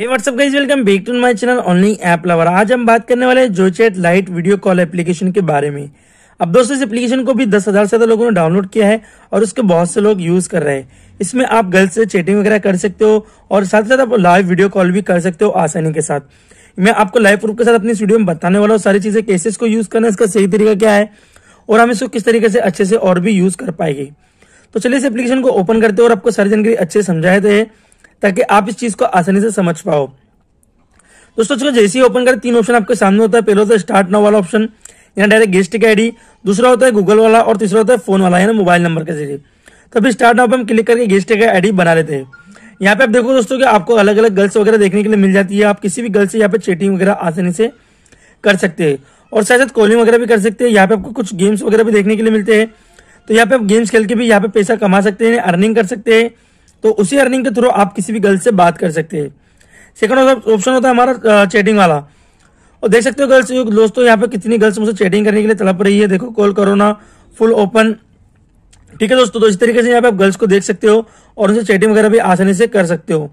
hey what's up guys welcome back to my channel only app lover आज हम बात करने वाले हैं chat light video call application के बारे में अब दोस्तों इस एप्लीकेशन को भी दस हजार से ज्यादा लोगों ने डाउनलोड किया है और उसके बहुत से लोग यूज कर रहे हैं इसमें आप गर्ल्स से चैटिंग वगैरह कर सकते हो और साथ ही साथ आप लाइव वीडियो कॉल भी कर सकते हो आसानी के साथ मैं आपको लाइव प्रूफ के साथ अपनी वीडियो में बताने वाला हूँ सारी चीजें कैसे इसको यूज करना इसका सही तरीका क्या है और हम इसको किस तरीके से अच्छे से और भी यूज कर पाएंगे तो चलिए इस एप्लीकेशन को ओपन करते हो और आपको सारी जानकारी अच्छे समझाए थे ताकि आप इस चीज को आसानी से समझ पाओ दोस्तों चलो जैसे ही ओपन करें तीन ऑप्शन आपके सामने होता है पहले होता है स्टार्ट नाउ वाला ऑप्शन यहाँ डायरेक्ट गेस्ट की आईडी दूसरा होता है गूगल वाला और तीसरा होता है फोन वाला यानी मोबाइल नंबर के जरिए तो फिर स्टार्ट नाउ पर हम क्लिक करके गेस्ट की आईडी बना लेते हैं यहाँ पे आप देखो दोस्तों कि आपको अलग अलग गर्ल्स वगैरह देखने के लिए मिल जाती है आप किसी भी गर्ल से यहाँ पे चैटिंग वगैरह आसानी से कर सकते हैं और साथ साथ कॉलिंग वगैरह भी कर सकते हैं यहाँ पे आपको कुछ गेम्स वगैरह भी देखने के लिए मिलते हैं तो यहाँ पे आप गेम्स खेल के भी यहाँ पे पैसा कमा सकते हैं अर्निंग कर सकते हैं तो उसी अर्निंग के थ्रू आप किसी भी गर्ल से बात कर सकते हैं सेकंड ऑप्शन होता है हमारा चैटिंग वाला और देख सकते हो गर्ल्स दोस्तों यहाँ पे कितनी गर्ल्स मुझसे चैटिंग करने के लिए तड़प रही है देखो कॉल करो ना फुल ओपन ठीक है दोस्तों तो इस तरीके से यहाँ पे आप गर्ल्स को देख सकते हो और उनसे चैटिंग वगैरह भी आसानी से कर सकते हो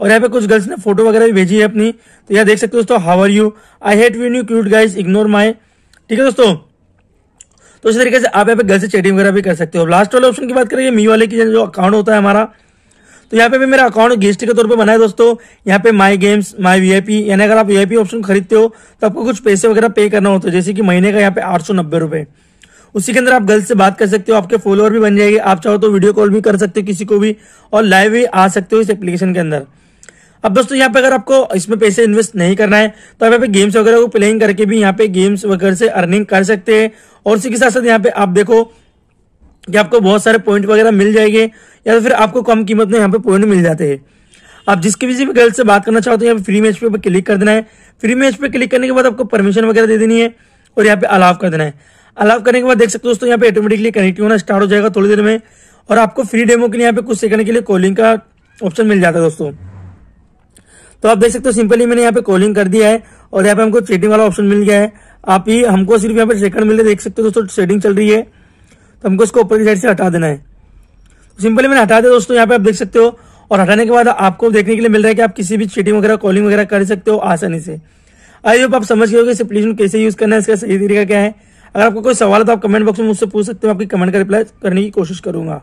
और यहाँ पे कुछ गर्ल्स ने फोटो वगैरह भी भेजी है अपनी तो यहाँ देख सकते हो दोस्तों how are you I hate when you cute guys ignore my ठीक है दोस्तों तो इस तरीके से आप यहाँ पे गर्ल्स से चैटिंग वगैरह भी कर सकते हो लास्ट वाले ऑप्शन की बात करें मी वाले की जो अकाउंट होता है हमारा तो यहाँ पे भी मेरा अकाउंट गेस्ट के तौर पे बना है दोस्तों यहाँ पे माई गेम्स माई वीआईपी यानी अगर आप वीआईपी ऑप्शन खरीदते हो तो आपको कुछ पैसे वगैरह पे करना होता है जैसे कि महीने का यहाँ पे आठ सौ नब्बे रुपए उसी के अंदर आप गर्ल्स से बात कर सकते हो आपके फॉलोअर भी बन जाएगी आप चाहो तो वीडियो कॉल भी कर सकते हो किसी को भी और लाइव भी आ सकते हो इस एप्लीकेशन के अंदर अब दोस्तों यहाँ पे अगर आपको इसमें पैसे इन्वेस्ट नहीं करना है तो आप यहाँ पे गेम्स वगैरह को प्लेइंग करके भी यहाँ पे गेम्स वगैरह से अर्निंग कर सकते हैं और उसी के साथ साथ यहाँ पे आप देखो कि आपको बहुत सारे पॉइंट वगैरह मिल जाएंगे या तो फिर आपको कम कीमत में यहाँ पे पॉइंट मिल जाते हैं आप जिस किसी भी गर्ल से बात करना चाहते हो तो यहाँ पे फ्री मैच पे क्लिक कर देना है फ्री मैच पे क्लिक करने के बाद आपको परमिशन वगैरह दे देनी है और यहाँ पे अलाव कर देना है अलाव करने के बाद देख सकते हो दोस्तों यहाँ पे ऑटोमेटिकली कनेक्ट होना स्टार्ट हो जाएगा थोड़ी देर में और आपको फ्री डेमो के लिए यहाँ पे कुछ सेकंड के लिए कॉलिंग का ऑप्शन मिल जाता है दोस्तों तो आप देख सकते हो सिंपली मैंने यहाँ पे कॉलिंग कर दिया है और यहाँ पे हमको चेटिंग वाला ऑप्शन मिल गया है आप ही हमको सिर्फ यहाँ पे सेकंड मिले देख सकते हो दोस्तों चेटिंग चल रही है तो हमको इसको ऊपर की साइड से हटा देना है सिंपली तो मैंने हटा दिया दोस्तों यहाँ पे आप देख सकते हो और हटाने के बाद आपको देखने के लिए मिल रहा है कि आप किसी भी चीटिंग वगैरह कॉलिंग वगैरह कर सकते हो आसानी से आई होप आप समझ गए कि एप्लीकेशन कैसे यूज करना है इसका सही तरीका क्या है अगर आपको कोई सवाल है तो आप कमेंट बॉक्स में मुझसे पूछ सकते हो आपकी कमेंट का रिप्लाई करने की कोशिश करूंगा